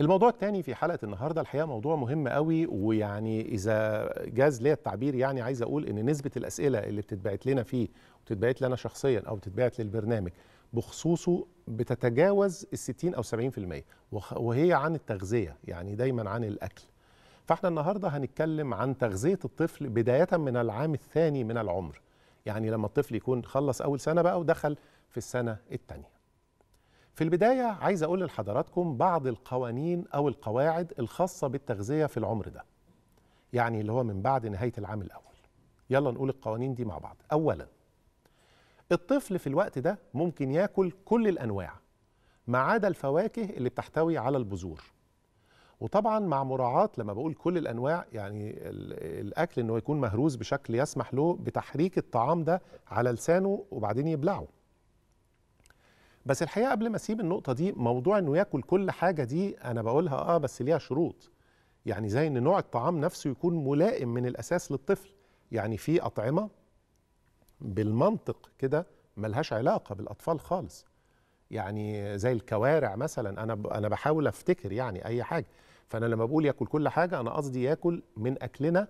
الموضوع الثاني في حلقه النهارده الحقيقه موضوع مهم قوي ويعني اذا جاز ليا التعبير يعني عايز اقول ان نسبه الاسئله اللي بتتبعت لنا فيه وبتتبعت لنا شخصيا او بتتبعت للبرنامج بخصوصه بتتجاوز ال 60 او 70% وهي عن التغذيه يعني دايما عن الاكل فاحنا النهارده هنتكلم عن تغذيه الطفل بدايه من العام الثاني من العمر يعني لما الطفل يكون خلص اول سنه بقى ودخل في السنه الثانيه في البداية عايز أقول لحضراتكم بعض القوانين أو القواعد الخاصة بالتغذية في العمر ده يعني اللي هو من بعد نهاية العام الأول يلا نقول القوانين دي مع بعض أولا الطفل في الوقت ده ممكن ياكل كل الأنواع ما عدا الفواكه اللي بتحتوي على البذور وطبعا مع مراعاة لما بقول كل الأنواع يعني الأكل إنه يكون مهروس بشكل يسمح له بتحريك الطعام ده على لسانه وبعدين يبلعه بس الحقيقه قبل ما اسيب النقطه دي موضوع انه ياكل كل حاجه دي انا بقولها اه بس ليها شروط يعني زي ان نوع الطعام نفسه يكون ملائم من الاساس للطفل يعني في اطعمه بالمنطق كده ملهاش علاقه بالاطفال خالص يعني زي الكوارع مثلا انا انا بحاول افتكر يعني اي حاجه فانا لما بقول ياكل كل حاجه انا قصدي ياكل من اكلنا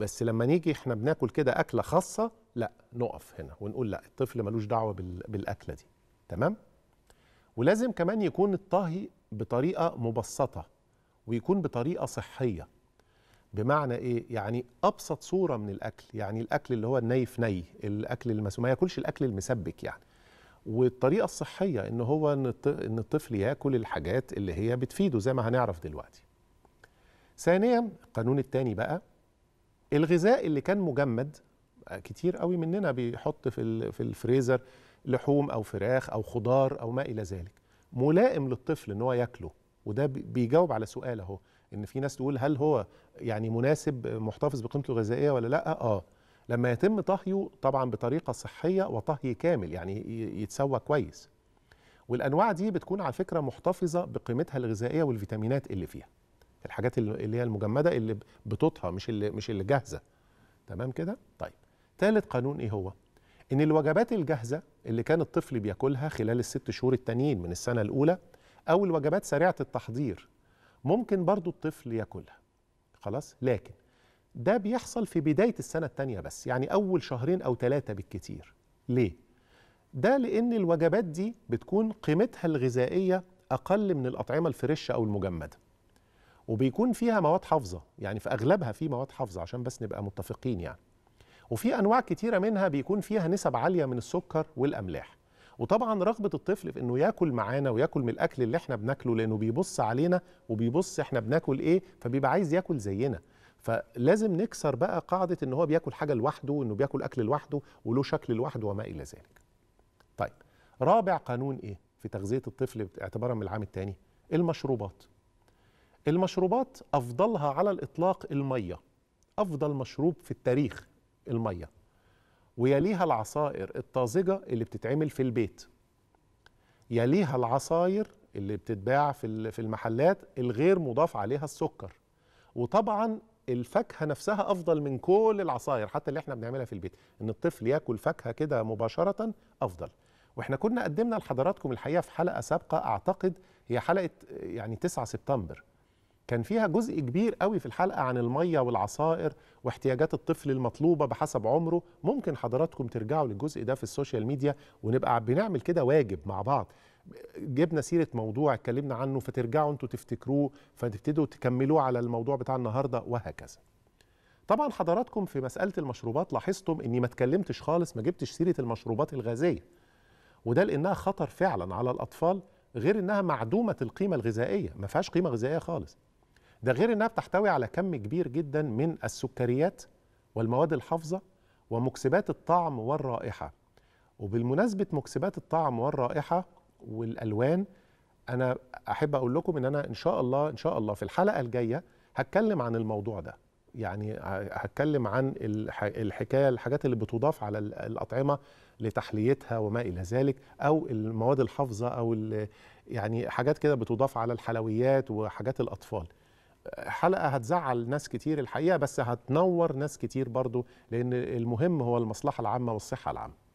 بس لما نيجي احنا بناكل كده اكله خاصه لا نقف هنا ونقول لا الطفل ملوش دعوه بالاكله دي تمام ولازم كمان يكون الطهي بطريقه مبسطه ويكون بطريقه صحيه بمعنى ايه يعني ابسط صوره من الاكل يعني الاكل اللي هو الني في ني الاكل المسموم ما ياكلش الاكل المسبك يعني والطريقه الصحيه ان هو ان الطفل ياكل الحاجات اللي هي بتفيده زي ما هنعرف دلوقتي ثانيا القانون الثاني بقى الغذاء اللي كان مجمد كتير قوي مننا بيحط في في الفريزر لحوم او فراخ او خضار او ما الى ذلك ملائم للطفل ان هو ياكله وده بيجاوب على سؤال اهو ان في ناس تقول هل هو يعني مناسب محتفظ بقيمته الغذائيه ولا لا اه لما يتم طهيه طبعا بطريقه صحيه وطهي كامل يعني يتسوى كويس والانواع دي بتكون على فكره محتفظه بقيمتها الغذائيه والفيتامينات اللي فيها الحاجات اللي هي المجمده اللي بتطهى مش اللي مش اللي جاهزه تمام كده طيب ثالث قانون ايه هو ان الوجبات الجاهزه اللي كان الطفل بياكلها خلال الست شهور التانيين من السنه الاولى او الوجبات سريعه التحضير ممكن برضو الطفل ياكلها خلاص لكن ده بيحصل في بدايه السنه الثانيه بس يعني اول شهرين او ثلاثه بالكتير ليه ده لان الوجبات دي بتكون قيمتها الغذائيه اقل من الاطعمه الفريشه او المجمده وبيكون فيها مواد حافظه يعني في اغلبها في مواد حافظه عشان بس نبقى متفقين يعني وفي انواع كتيره منها بيكون فيها نسب عاليه من السكر والاملاح وطبعا رغبه الطفل في انه ياكل معانا وياكل من الاكل اللي احنا بناكله لانه بيبص علينا وبيبص احنا بناكل ايه فبيبقى عايز ياكل زينا فلازم نكسر بقى قاعده ان هو بياكل حاجه لوحده وانه بياكل اكل لوحده وله شكل لوحده وما الى ذلك طيب رابع قانون ايه في تغذيه الطفل اعتبارا من العام الثاني المشروبات المشروبات افضلها على الاطلاق الميه افضل مشروب في التاريخ الميه ويليها العصائر الطازجه اللي بتتعمل في البيت يليها العصاير اللي بتتباع في في المحلات الغير مضاف عليها السكر وطبعا الفاكهه نفسها افضل من كل العصاير حتى اللي احنا بنعملها في البيت ان الطفل ياكل فاكهه كده مباشره افضل واحنا كنا قدمنا لحضراتكم الحقيقه في حلقه سابقه اعتقد هي حلقه يعني 9 سبتمبر كان فيها جزء كبير قوي في الحلقه عن الميه والعصائر واحتياجات الطفل المطلوبه بحسب عمره ممكن حضراتكم ترجعوا للجزء ده في السوشيال ميديا ونبقى بنعمل كده واجب مع بعض جبنا سيره موضوع اتكلمنا عنه فترجعوا انتوا تفتكروه فتبتدوا تكملوه على الموضوع بتاع النهارده وهكذا طبعا حضراتكم في مساله المشروبات لاحظتم اني ما اتكلمتش خالص ما جبتش سيره المشروبات الغازيه وده لانها خطر فعلا على الاطفال غير انها معدومه القيمه الغذائيه ما فيهاش قيمه غذائيه خالص ده غير انها بتحتوي على كم كبير جدا من السكريات والمواد الحافظه ومكسبات الطعم والرائحه وبالمناسبه مكسبات الطعم والرائحه والالوان انا احب اقول لكم ان انا ان شاء الله ان شاء الله في الحلقه الجايه هتكلم عن الموضوع ده يعني هتكلم عن الحكايه الحاجات اللي بتضاف على الاطعمه لتحليتها وما الى ذلك او المواد الحافظه او يعني حاجات كده بتضاف على الحلويات وحاجات الاطفال حلقه هتزعل ناس كتير الحقيقه بس هتنور ناس كتير برضو لان المهم هو المصلحه العامه والصحه العامه